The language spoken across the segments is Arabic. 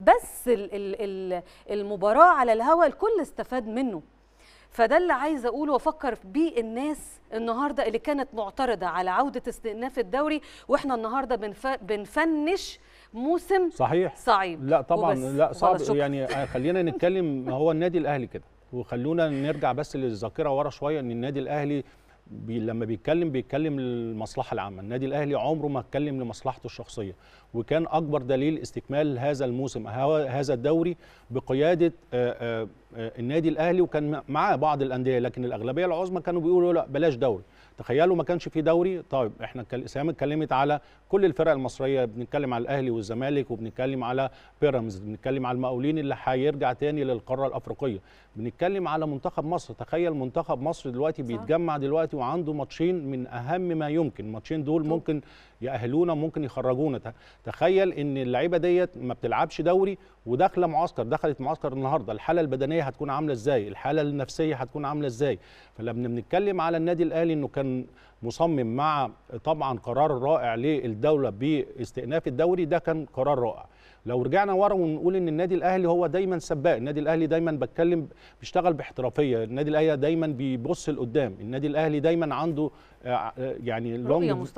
بس المباراه على الهوا الكل استفاد منه فده اللي عايزه اقوله وافكر بيه الناس النهارده اللي كانت معترضه على عوده استئناف الدوري واحنا النهارده بنف... بنفنش موسم صحيح صعيب لا طبعا وبس. لا صعب يعني خلينا نتكلم هو النادي الاهلي كده وخلونا نرجع بس للذاكره ورا شويه ان النادي الاهلي بي لما بيتكلم بيتكلم للمصلحه العامه النادي الاهلي عمره ما اتكلم لمصلحته الشخصيه وكان اكبر دليل استكمال هذا الموسم هذا الدوري بقياده آه، آه، آه، النادي الاهلي وكان معاه بعض الانديه لكن الاغلبيه العظمى كانوا بيقولوا لا بلاش دوري تخيلوا ما كانش في دوري طيب احنا سهام اتكلمت على كل الفرق المصريه بنتكلم على الاهلي والزمالك وبنتكلم على بيراميدز بنتكلم على المقاولين اللي هيرجع تاني للقاره الافريقيه بنتكلم على منتخب مصر تخيل منتخب مصر دلوقتي صح. بيتجمع دلوقتي وعنده ماتشين من اهم ما يمكن الماتشين دول ممكن ياهلونا ممكن يخرجونا تخيل ان اللعيبه ديت ما بتلعبش دوري وداخله معسكر دخلت معسكر النهارده الحاله البدنيه هتكون عامله ازاي الحاله النفسيه هتكون عامله ازاي فلما بنتكلم على النادي الاهلي انه كان مصمم مع طبعا قرار رائع للدوله باستئناف الدوري ده كان قرار رائع لو رجعنا ورا ونقول ان النادي الاهلي هو دايما سباق النادي الاهلي دايما بتكلم بيشتغل باحترافيه النادي الاهلي دايما بيبص لقدام النادي الاهلي دايما عنده آه، آه، يعني لونج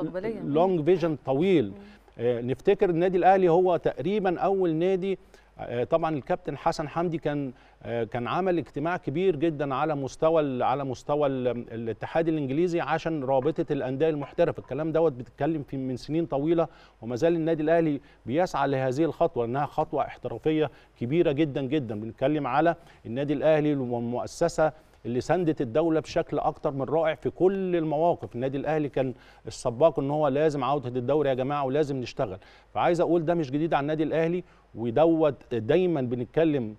لونج فيجن طويل آه، نفتكر النادي الاهلي هو تقريبا اول نادي آه، طبعا الكابتن حسن حمدي كان آه، كان عمل اجتماع كبير جدا على مستوى على مستوى الاتحاد الانجليزي عشان رابطه الانديه المحترفه الكلام دوت بتتكلم في من سنين طويله وما زال النادي الاهلي بيسعى لهذه الخطوه انها خطوه احترافيه كبيره جدا جدا بنتكلم على النادي الاهلي والمؤسسه اللي ساندت الدوله بشكل اكتر من رائع في كل المواقف النادي الاهلي كان السباق ان هو لازم عوده الدوري يا جماعه ولازم نشتغل فعايز اقول ده مش جديد على النادي الاهلي ودوت دايما بنتكلم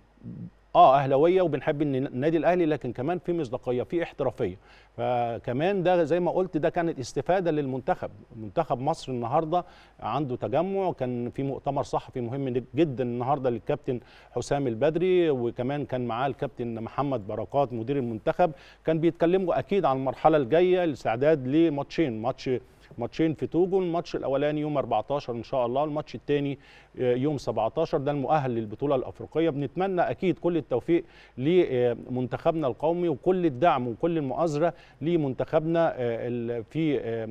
اه اهلاويه وبنحب ان النادي الاهلي لكن كمان في مصداقيه في احترافيه فكمان ده زي ما قلت ده كانت استفاده للمنتخب منتخب مصر النهارده عنده تجمع كان في مؤتمر صحفي مهم جدا النهارده للكابتن حسام البدري وكمان كان معاه الكابتن محمد بركات مدير المنتخب كان بيتكلموا اكيد عن المرحله الجايه الاستعداد لماتشين ماتش ماتشين في توجو الماتش الاولاني يوم 14 ان شاء الله الماتش الثاني آه، يوم 17 ده المؤهل للبطوله الافريقيه بنتمنى اكيد كل التوفيق لمنتخبنا القومي وكل الدعم وكل المؤازره لمنتخبنا آه، في آه،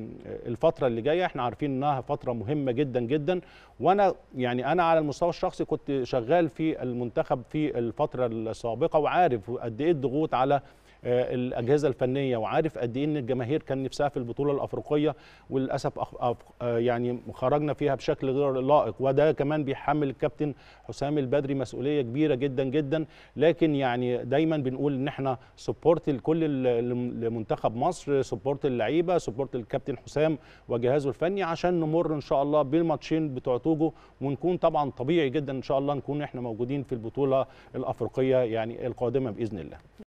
الفتره اللي جايه احنا عارفين انها فتره مهمه جدا جدا وانا يعني انا على المستوى الشخصي كنت شغال في المنتخب في الفتره السابقه وعارف قد ايه الضغوط على آه، الاجهزه الفنيه وعارف قد ايه ان الجماهير كان نفسها في البطوله الافريقيه وللاسف آه، يعني خرجنا فيها بشكل غير لائق وده كمان بيحمل الكابتن حسام البدري مسؤوليه كبيره جدا جدا لكن يعني دايما بنقول ان احنا سبورت لكل لمنتخب مصر سبورت اللعيبه سبورت الكابتن حسام وجهازه الفني عشان نمر ان شاء الله بالماتشين بتوع توجو ونكون طبعا طبيعي جدا ان شاء الله نكون احنا موجودين في البطوله الافريقيه يعني القادمه باذن الله